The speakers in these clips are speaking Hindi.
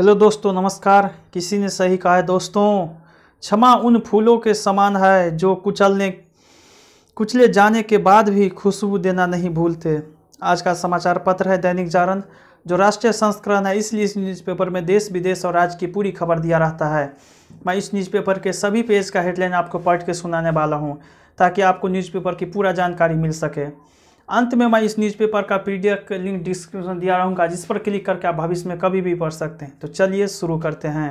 हेलो दोस्तों नमस्कार किसी ने सही कहा है दोस्तों क्षमा उन फूलों के समान है जो कुचलने कुचले जाने के बाद भी खुशबू देना नहीं भूलते आज का समाचार पत्र है दैनिक जागरण जो राष्ट्रीय संस्करण है इसलिए इस न्यूज़पेपर में देश विदेश और राज्य की पूरी खबर दिया रहता है मैं इस न्यूज़पेपर के सभी पेज का हेडलाइन आपको पढ़ के सुनाने वाला हूँ ताकि आपको न्यूज़पेपर की पूरा जानकारी मिल सके अंत में मैं इस न्यूज़पेपर का पीडीएफ लिंक डिस्क्रिप्शन दिया रहूँगा जिस पर क्लिक करके आप भविष्य में कभी भी पढ़ सकते हैं तो चलिए शुरू करते हैं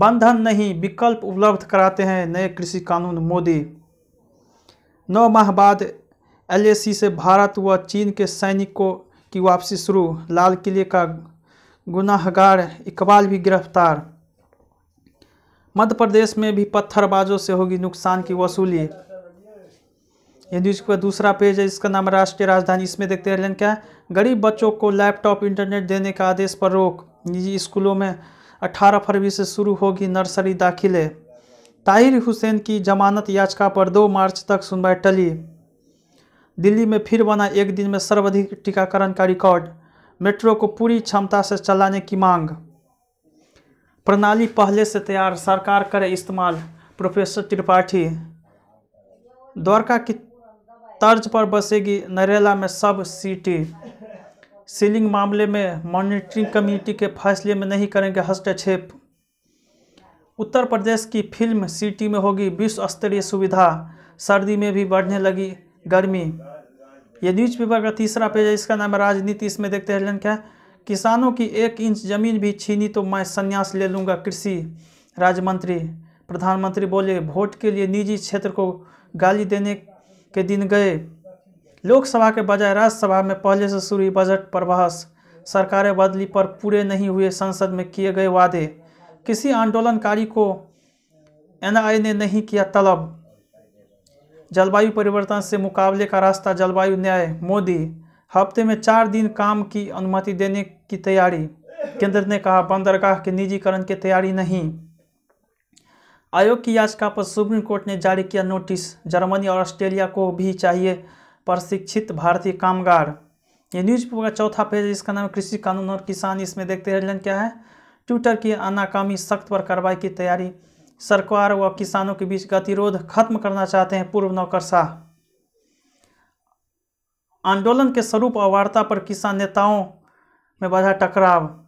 बंधन नहीं विकल्प उपलब्ध कराते हैं नए कृषि कानून मोदी नौ माह बाद एल से भारत व चीन के सैनिकों की वापसी शुरू लाल किले का गुनाहगार इकबाल भी गिरफ्तार मध्य प्रदेश में भी पत्थरबाजों से होगी नुकसान की वसूली ये न्यूज़ का दूसरा पेज है इसका नाम राष्ट्रीय राजधानी इसमें देखते हैं हेडलाइन क्या है गरीब बच्चों को लैपटॉप इंटरनेट देने का आदेश पर रोक निजी स्कूलों में 18 फरवरी से शुरू होगी नर्सरी दाखिले ताहिर हुसैन की जमानत याचिका पर दो मार्च तक सुनवाई टली दिल्ली में फिर बना एक दिन में सर्वाधिक टीकाकरण का रिकॉर्ड मेट्रो को पूरी क्षमता से चलाने की मांग प्रणाली पहले से तैयार सरकार करे इस्तेमाल प्रोफेसर त्रिपाठी द्वारका की तर्ज पर बसेगी नरेला में सब सिटी सीलिंग मामले में मॉनिटरिंग कमेटी के फैसले में नहीं करेंगे हस्तक्षेप उत्तर प्रदेश की फिल्म सिटी में होगी विश्व स्तरीय सुविधा सर्दी में भी बढ़ने लगी गर्मी ये न्यूज पेपर का तीसरा पेज है इसका नाम है राजनीति इसमें देखते हैं क्या किसानों की एक इंच जमीन भी छीनी तो मैं संन्यास ले लूँगा कृषि राज्य मंत्री प्रधानमंत्री बोले वोट के लिए निजी क्षेत्र को गाली देने के दिन गए लोकसभा के बजाय राज्यसभा में पहले से शुरू बजट पर बहस सरकारें बदली पर पूरे नहीं हुए संसद में किए गए वादे किसी आंदोलनकारी को एनआईए ने नहीं किया तलब जलवायु परिवर्तन से मुकाबले का रास्ता जलवायु न्याय मोदी हफ्ते में चार दिन काम की अनुमति देने की तैयारी केंद्र ने कहा बंदरगाह के निजीकरण की तैयारी नहीं आयोग की याचिका पर सुप्रीम कोर्ट ने जारी किया नोटिस जर्मनी और ऑस्ट्रेलिया को भी चाहिए प्रशिक्षित भारतीय कामगार ये न्यूज पेपर का चौथा पेज इसका नाम कृषि कानून और किसान इसमें देखते हेडलाइन क्या है ट्विटर की अनाकामी सख्त पर कार्रवाई की तैयारी सरकार व किसानों के बीच गतिरोध खत्म करना चाहते हैं पूर्व नौकरशाह आंदोलन के स्वरूप और वार्ता पर किसान नेताओं में बढ़ा टकराव